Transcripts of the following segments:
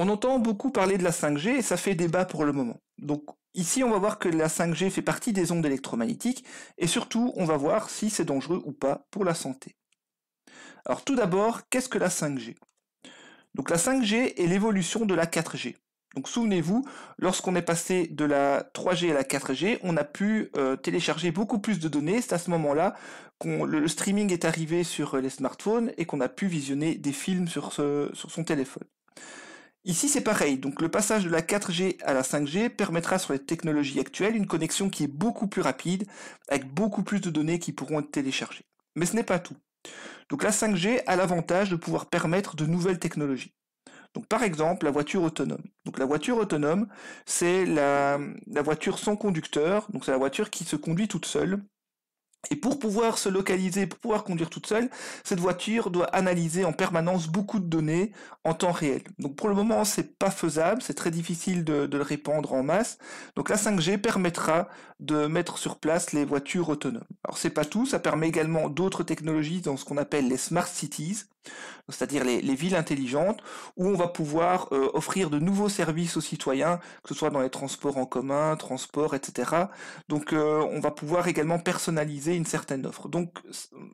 On entend beaucoup parler de la 5G et ça fait débat pour le moment. Donc ici, on va voir que la 5G fait partie des ondes électromagnétiques et surtout, on va voir si c'est dangereux ou pas pour la santé. Alors tout d'abord, qu'est-ce que la 5G Donc la 5G est l'évolution de la 4G. Donc souvenez-vous, lorsqu'on est passé de la 3G à la 4G, on a pu euh, télécharger beaucoup plus de données. C'est à ce moment-là que le, streaming est arrivé sur euh, les smartphones et qu'on a pu visionner des films sur son téléphone. Ici, c'est pareil. Donc, le passage de la 4G à la 5G permettra sur les technologies actuelles une connexion qui est beaucoup plus rapide, avec beaucoup plus de données qui pourront être téléchargées. Mais ce n'est pas tout. Donc, la 5G a l'avantage de pouvoir permettre de nouvelles technologies. Donc, par exemple, la voiture autonome. Donc, la voiture autonome, c'est la, la voiture sans conducteur. Donc, c'est la voiture qui se conduit toute seule et pour pouvoir se localiser, pour pouvoir conduire toute seule, cette voiture doit analyser en permanence beaucoup de données en temps réel. Donc pour le moment, c'est pas faisable, c'est très difficile de, le répandre en masse. Donc la 5G permettra de mettre sur place les voitures autonomes. Alors c'est pas tout, ça permet également d'autres technologies dans ce qu'on appelle les smart cities c'est-à-dire les, villes intelligentes, où on va pouvoir euh, offrir de nouveaux services aux citoyens, que ce soit dans les transports en commun, transports, etc. Donc euh, on va pouvoir également personnaliser une certaine offre. Donc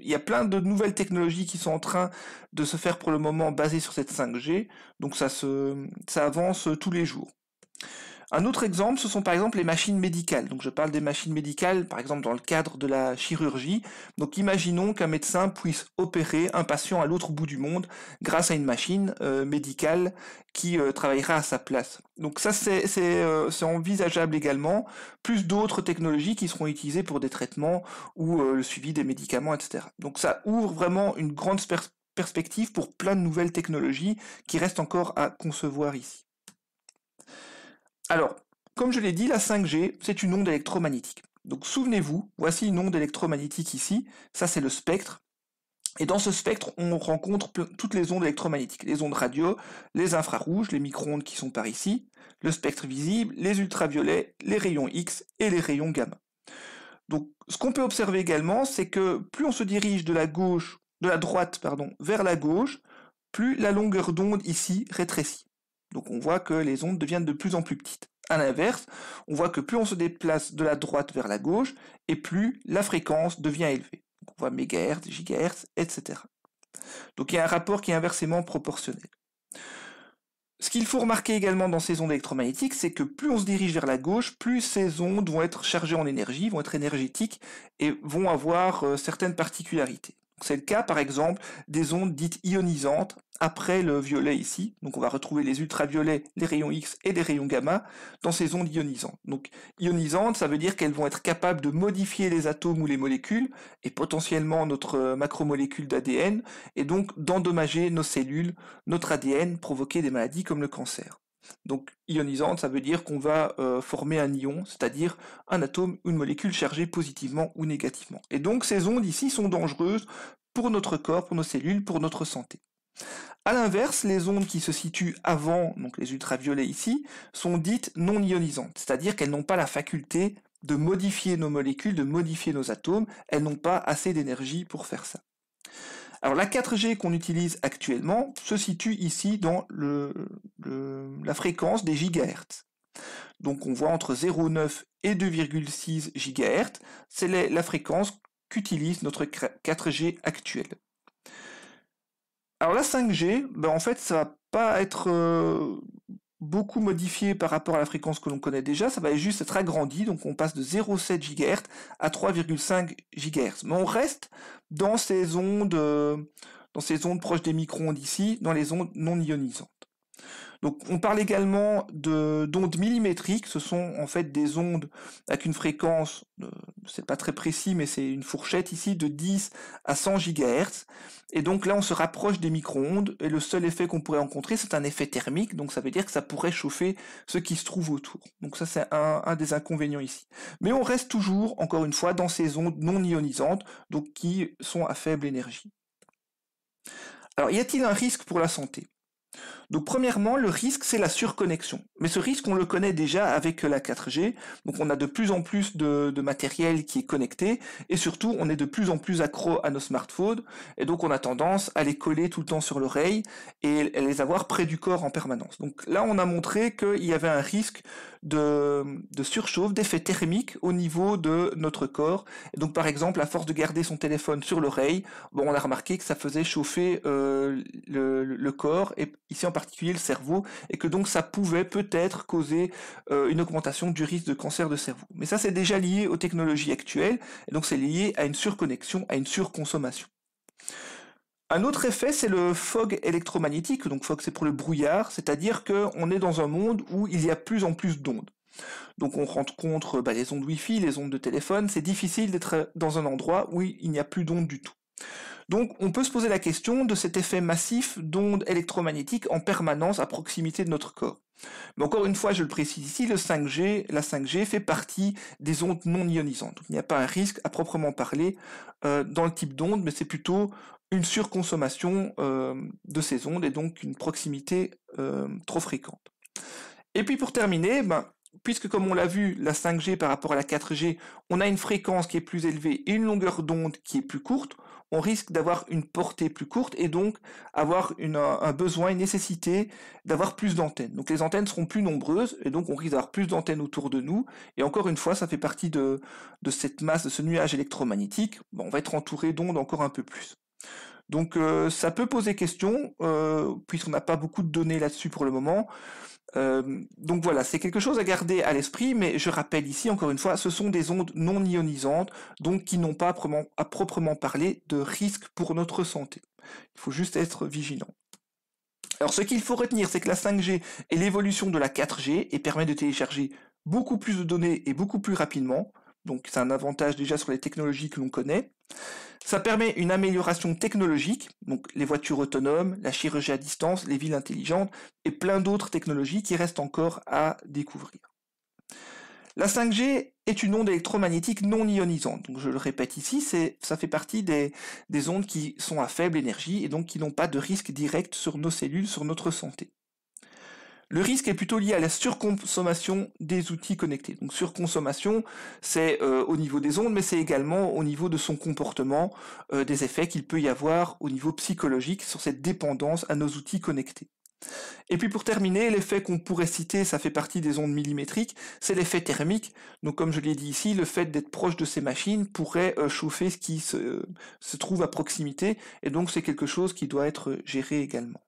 il y a plein de nouvelles technologies qui sont en train de se faire pour le moment basées sur cette 5G, donc ça, ça avance tous les jours. Un autre exemple, ce sont par exemple les machines médicales. Donc je parle des machines médicales, par exemple dans le cadre de la chirurgie. Donc imaginons qu'un médecin puisse opérer un patient à l'autre bout du monde grâce à une machine euh, médicale qui euh, travaillera à sa place. Donc ça euh, c'est envisageable également, plus d'autres technologies qui seront utilisées pour des traitements ou le suivi des médicaments, etc. Donc ça ouvre vraiment une grande perspective pour plein de nouvelles technologies qui restent encore à concevoir ici. Alors, comme je l'ai dit, la 5G, c'est une onde électromagnétique. Donc souvenez-vous, voici une onde électromagnétique ici, ça c'est le spectre. Et dans ce spectre, on rencontre toutes les ondes électromagnétiques, les ondes radio, les infrarouges, les micro-ondes qui sont par ici, le spectre visible, les ultraviolets, les rayons X et les rayons gamma. Donc ce qu'on peut observer également, c'est que plus on se dirige de la gauche, de la droite pardon, vers la gauche, plus la longueur d'onde ici rétrécit. Donc on voit que les ondes deviennent de plus en plus petites. À l'inverse, on voit que plus on se déplace de la droite vers la gauche, et plus la fréquence devient élevée. on voit mégahertz, gigahertz, etc. Donc il y a un rapport qui est inversement proportionnel. Ce qu'il faut remarquer également dans ces ondes électromagnétiques, c'est que plus on se dirige vers la gauche, plus ces ondes vont être chargées en énergie, vont être énergétiques et vont avoir euh, certaines particularités. C'est le cas par exemple des ondes dites ionisantes après le violet ici. Donc on va retrouver les ultraviolets, les rayons X et les rayons gamma dans ces ondes ionisantes. Donc ionisantes, ça veut dire qu'elles vont être capables de modifier les atomes ou les molécules et potentiellement notre euh, macromolécule d'ADN et donc d'endommager nos cellules, notre ADN, provoquer des maladies comme le cancer. Donc ionisante, ça veut dire qu'on va euh, former un ion, c'est-à-dire un atome ou une molécule chargée positivement ou négativement. Et donc ces ondes ici sont dangereuses pour notre corps, pour nos cellules, pour notre santé. A l'inverse, les ondes qui se situent avant, donc les ultraviolets ici, sont dites non ionisantes, c'est-à-dire qu'elles n'ont pas la faculté de modifier nos molécules, de modifier nos atomes, elles n'ont pas assez d'énergie pour faire ça. Alors la 4G qu'on utilise actuellement se situe ici dans le, la fréquence des gigahertz. Donc on voit entre 0,9 et 2,6 gigahertz, c'est la fréquence qu'utilise notre 4G actuel. Alors la 5G, ben, en fait ça va pas être euh, beaucoup modifié par rapport à la fréquence que l'on connaît déjà, ça va juste être agrandi, donc on passe de 0,7 gigahertz à 3,5 gigahertz. Mais on reste dans ces ondes, euh, dans ces ondes proches des micro-ondes ici, dans les ondes non ionisantes. Donc on parle également d'ondes millimétriques, ce sont en fait des ondes avec une fréquence, euh, c'est pas très précis, mais c'est une fourchette ici de 10 à 100 GHz. Et donc là on se rapproche des micro-ondes, et le seul effet qu'on pourrait rencontrer, c'est un effet thermique, donc ça veut dire que ça pourrait chauffer ce qui se trouve autour. Donc ça c'est un, un des inconvénients ici. Mais on reste toujours, encore une fois, dans ces ondes non ionisantes, donc qui sont à faible énergie. Alors, y a-t-il un risque pour la santé donc premièrement, le risque, c'est la surconnexion. Mais ce risque, on le connaît déjà avec la 4G. Donc on a de plus en plus de, matériel qui est connecté et surtout on est de plus en plus accro à nos smartphones et donc on a tendance à les coller tout le temps sur l'oreille et les avoir près du corps en permanence. Donc là, on a montré qu'il y avait un risque de, surchauffe, d'effet thermique au niveau de notre corps. donc par exemple, à force de garder son téléphone sur l'oreille, bon, on a remarqué que ça faisait chauffer euh, le, le corps et ici en particulier particulier le cerveau, et que donc ça pouvait peut-être causer euh, une augmentation du risque de cancer de cerveau. Mais ça, c'est déjà lié aux technologies actuelles, et donc c'est lié à une surconnexion, à une surconsommation. Un autre effet, c'est le fog électromagnétique, donc fog c'est pour le brouillard, c'est-à-dire qu'on est dans un monde où il y a plus en plus d'ondes. Donc on rencontre bah, les ondes Wi-Fi, les ondes de téléphone, c'est difficile d'être dans un endroit où il n'y a plus d'ondes du tout. Donc on peut se poser la question de cet effet massif d'ondes électromagnétiques en permanence à proximité de notre corps. Mais encore une fois, je le précise ici, le 5G, la 5G fait partie des ondes non ionisantes. il n'y a pas un risque à proprement parler euh, dans le type d'onde, mais c'est plutôt une surconsommation euh, de ces ondes et donc une proximité euh, trop fréquente. Et puis pour terminer, ben, puisque comme on l'a vu, la 5G par rapport à la 4G, on a une fréquence qui est plus élevée et une longueur d'onde qui est plus courte, on risque d'avoir une portée plus courte et donc avoir une, un besoin, une nécessité d'avoir plus d'antennes. Donc les antennes seront plus nombreuses et donc on risque d'avoir plus d'antennes autour de nous. Et encore une fois, ça fait partie de, de cette masse, de ce nuage électromagnétique. on va être entouré d'ondes encore un peu plus. Donc euh, ça peut poser question, euh, puisqu'on n'a pas beaucoup de données là-dessus pour le moment. Euh, donc voilà, c'est quelque chose à garder à l'esprit, mais je rappelle ici encore une fois, ce sont des ondes non ionisantes, donc qui n'ont pas à proprement parler de risque pour notre santé. Il faut juste être vigilant. Alors ce qu'il faut retenir, c'est que la 5G est l'évolution de la 4G et permet de télécharger beaucoup plus de données et beaucoup plus rapidement. Donc c'est un avantage déjà sur les technologies que l'on connaît. Ça permet une amélioration technologique, donc les voitures autonomes, la chirurgie à distance, les villes intelligentes et plein d'autres technologies qui restent encore à découvrir. La 5G est une onde électromagnétique non ionisante. Donc je le répète ici, ça fait partie des, des ondes qui sont à faible énergie et donc qui n'ont pas de risque direct sur nos cellules, sur notre santé. Le risque est plutôt lié à la surconsommation des outils connectés. Donc surconsommation, c'est euh, au niveau des ondes, mais c'est également au niveau de son comportement, euh, des effets qu'il peut y avoir au niveau psychologique sur cette dépendance à nos outils connectés. Et puis pour terminer, l'effet qu'on pourrait citer, ça fait partie des ondes millimétriques, c'est l'effet thermique. Donc comme je l'ai dit ici, le fait d'être proche de ces machines pourrait euh, chauffer ce qui se, se trouve à proximité, et donc c'est quelque chose qui doit être géré également.